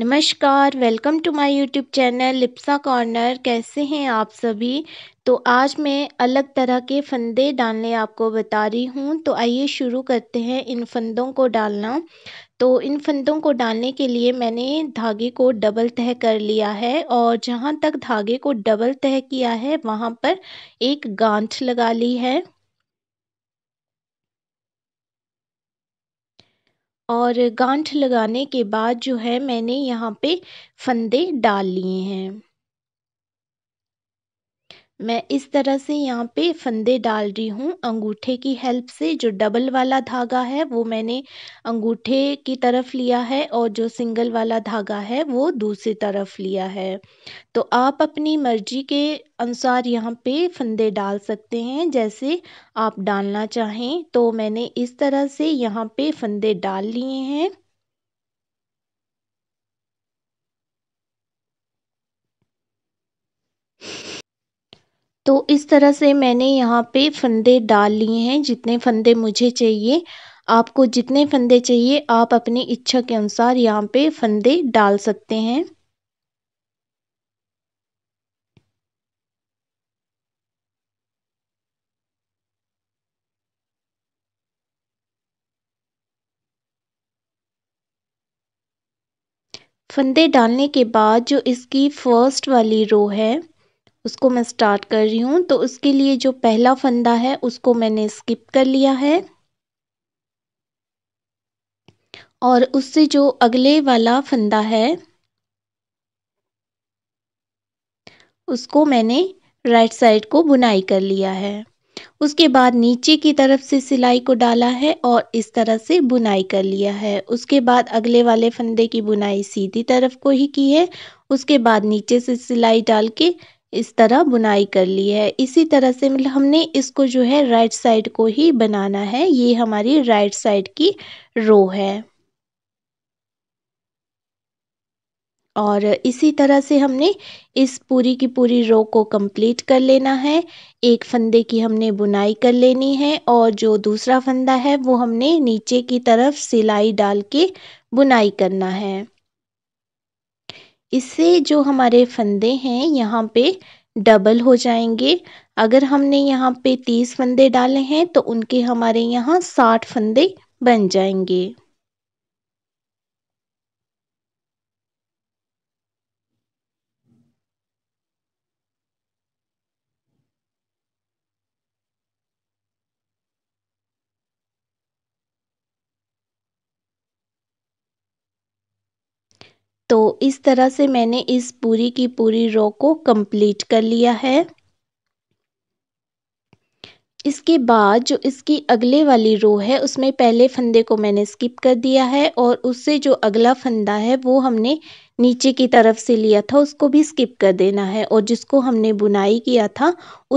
नमस्कार welcome to my YouTube channel Lipsa corner कैसे हैं आप सभी तो आज मैं अलग तरह के फंदे डालने आपको बता रही हूँ तो आइए शुरू करते हैं इन फंदों को डालना तो इन फंदों को डालने के लिए मैंने धागे को डबल तह कर लिया है और जहाँ तक धागे को डबल तह किया है वहाँ पर एक गांठ लगा ली है और गांठ लगाने के बाद जो है मैंने यहाँ पे फंदे डाल लिए हैं मैं इस तरह से यहाँ पे फंदे डाल रही हूँ अंगूठे की हेल्प से जो डबल वाला धागा है वो मैंने अंगूठे की तरफ लिया है और जो सिंगल वाला धागा है वो दूसरी तरफ लिया है तो आप अपनी मर्जी के अनुसार यहाँ पे फंदे डाल सकते हैं जैसे आप डालना चाहें तो मैंने इस तरह से यहाँ पे फंदे डाल लिए हैं तो इस तरह से मैंने यहाँ पे फंदे डाल लिए हैं जितने फंदे मुझे चाहिए आपको जितने फंदे चाहिए आप अपनी इच्छा के अनुसार यहाँ पे फंदे डाल सकते हैं फंदे डालने के बाद जो इसकी फर्स्ट वाली रो है उसको मैं स्टार्ट कर रही हूँ तो उसके लिए जो पहला फंदा है उसको मैंने स्किप कर लिया है और उससे जो अगले वाला फंदा है उसको मैंने राइट साइड को बुनाई कर लिया है उसके बाद नीचे की तरफ से सिलाई को डाला है और इस तरह से बुनाई कर लिया है उसके बाद अगले वाले फंदे की बुनाई सीधी तरफ को ही की है उसके बाद नीचे से सिलाई डाल के इस तरह बुनाई कर ली है इसी तरह से मतलब हमने इसको जो है राइट साइड को ही बनाना है ये हमारी राइट साइड की रो है और इसी तरह से हमने इस पूरी की पूरी रो को कंप्लीट कर लेना है एक फंदे की हमने बुनाई कर लेनी है और जो दूसरा फंदा है वो हमने नीचे की तरफ सिलाई डाल के बुनाई करना है इससे जो हमारे फंदे हैं यहाँ पे डबल हो जाएंगे अगर हमने यहाँ पे तीस फंदे डाले हैं तो उनके हमारे यहाँ साठ फंदे बन जाएंगे तो इस तरह से मैंने इस पूरी की पूरी रो को कंप्लीट कर लिया है इसके बाद जो इसकी अगले वाली रो है उसमें पहले फंदे को मैंने स्किप कर दिया है और उससे जो अगला फंदा है वो हमने नीचे की तरफ से लिया था उसको भी स्किप कर देना है और जिसको हमने बुनाई किया था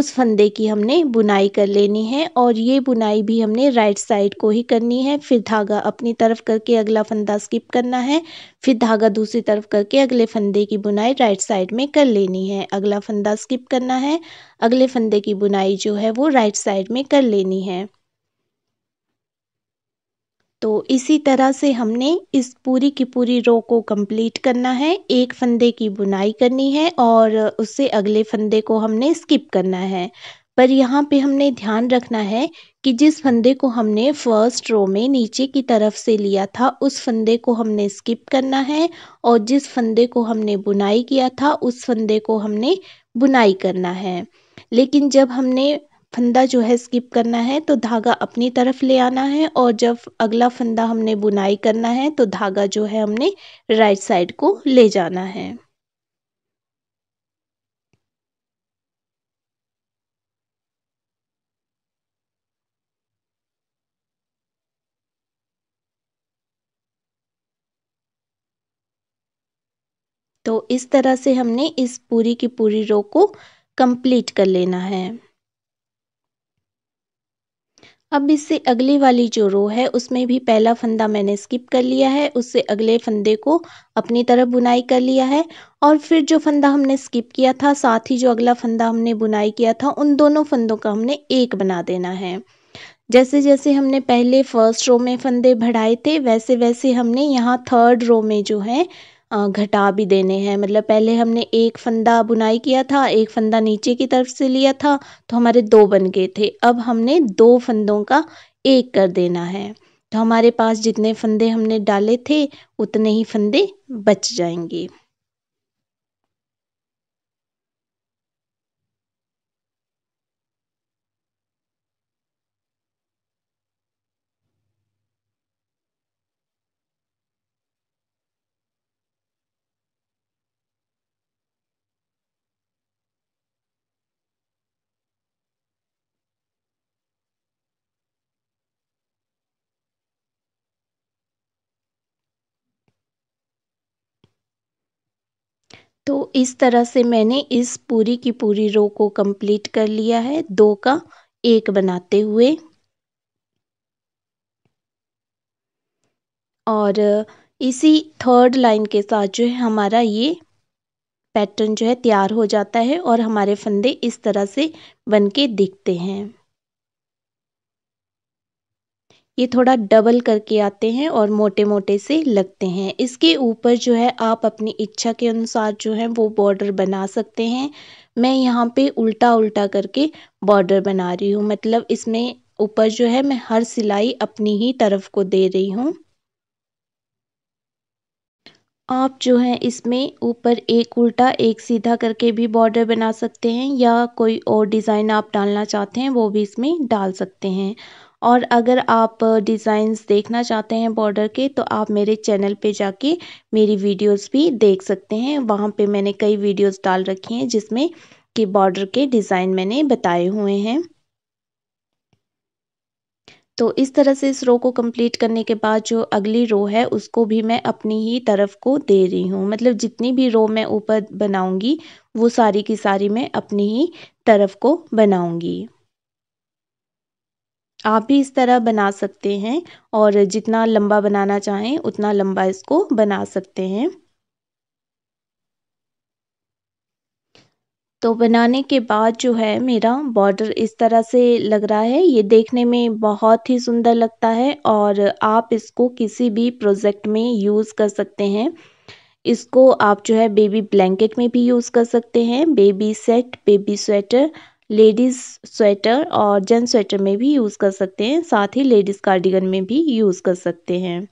उस फंदे की हमने बुनाई कर लेनी है और ये बुनाई भी हमने राइट साइड को ही करनी है फिर धागा अपनी तरफ करके अगला फंदा स्किप करना है फिर धागा दूसरी तरफ करके अगले फंदे की बुनाई राइट साइड में कर लेनी है अगला फंदा स्किप करना है अगले फंदे की बुनाई जो है वो राइट साइड में कर लेनी है तो इसी तरह से हमने इस पूरी की पूरी रो को कंप्लीट करना है एक फंदे की बुनाई करनी है और उससे अगले फंदे को हमने स्किप करना है पर यहाँ पे हमने ध्यान रखना है कि जिस फंदे को हमने फर्स्ट रो में नीचे की तरफ से लिया था उस फंदे को हमने स्किप करना है और जिस फंदे को हमने बुनाई किया था उस फंदे को हमने बुनाई करना है लेकिन जब हमने फंदा जो है स्किप करना है तो धागा अपनी तरफ ले आना है और जब अगला फंदा हमने बुनाई करना है तो धागा जो है हमने राइट साइड को ले जाना है तो इस तरह से हमने इस पूरी की पूरी रो को कंप्लीट कर लेना है अब इससे अगले वाली जो रो है उसमें भी पहला फंदा मैंने स्किप कर लिया है उससे अगले फंदे को अपनी तरफ बुनाई कर लिया है और फिर जो फंदा हमने स्किप किया था साथ ही जो अगला फंदा हमने बुनाई किया था उन दोनों फंदों का हमने एक बना देना है जैसे जैसे हमने पहले फर्स्ट रो में फंदे बढ़ाए थे वैसे वैसे हमने यहाँ थर्ड रो में जो है घटा भी देने हैं मतलब पहले हमने एक फंदा बुनाई किया था एक फंदा नीचे की तरफ से लिया था तो हमारे दो बन गए थे अब हमने दो फंदों का एक कर देना है तो हमारे पास जितने फंदे हमने डाले थे उतने ही फंदे बच जाएंगे तो इस तरह से मैंने इस पूरी की पूरी रो को कंप्लीट कर लिया है दो का एक बनाते हुए और इसी थर्ड लाइन के साथ जो है हमारा ये पैटर्न जो है तैयार हो जाता है और हमारे फंदे इस तरह से बन के दिखते हैं ये थोड़ा डबल करके आते हैं और मोटे मोटे से लगते हैं इसके ऊपर जो है आप अपनी इच्छा के अनुसार जो है वो बॉर्डर बना सकते हैं मैं यहाँ पे उल्टा उल्टा करके बॉर्डर बना रही हूँ मतलब इसमें ऊपर जो है मैं हर सिलाई अपनी ही तरफ को दे रही हूँ आप जो है इसमें ऊपर एक उल्टा एक सीधा करके भी बॉर्डर बना सकते हैं या कोई और डिज़ाइन आप डालना चाहते हैं वो भी इसमें डाल सकते हैं और अगर आप डिज़ाइंस देखना चाहते हैं बॉर्डर के तो आप मेरे चैनल पे जाके मेरी वीडियोस भी देख सकते हैं वहाँ पे मैंने कई वीडियोस डाल रखी हैं जिसमें कि बॉर्डर के डिज़ाइन मैंने बताए हुए हैं तो इस तरह से इस रो को कंप्लीट करने के बाद जो अगली रो है उसको भी मैं अपनी ही तरफ को दे रही हूँ मतलब जितनी भी रो मैं ऊपर बनाऊँगी वो सारी की सारी मैं अपनी ही तरफ को बनाऊँगी आप भी इस तरह बना सकते हैं और जितना लंबा बनाना चाहें उतना लंबा इसको बना सकते हैं तो बनाने के बाद जो है मेरा बॉर्डर इस तरह से लग रहा है ये देखने में बहुत ही सुंदर लगता है और आप इसको किसी भी प्रोजेक्ट में यूज़ कर सकते हैं इसको आप जो है बेबी ब्लैंकेट में भी यूज़ कर सकते हैं baby set baby sweater ladies sweater और जेंट्स स्वेटर में भी यूज़ कर सकते हैं साथ ही लेडीज़ कार्डिगन में भी यूज़ कर सकते हैं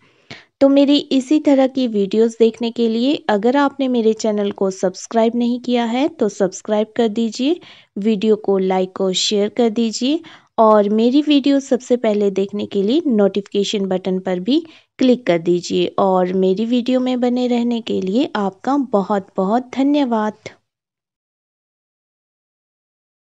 तो मेरी इसी तरह की वीडियोस देखने के लिए अगर आपने मेरे चैनल को सब्सक्राइब नहीं किया है तो सब्सक्राइब कर दीजिए वीडियो को लाइक और शेयर कर दीजिए और मेरी वीडियो सबसे पहले देखने के लिए नोटिफिकेशन बटन पर भी क्लिक कर दीजिए और मेरी वीडियो में बने रहने के लिए आपका बहुत बहुत धन्यवाद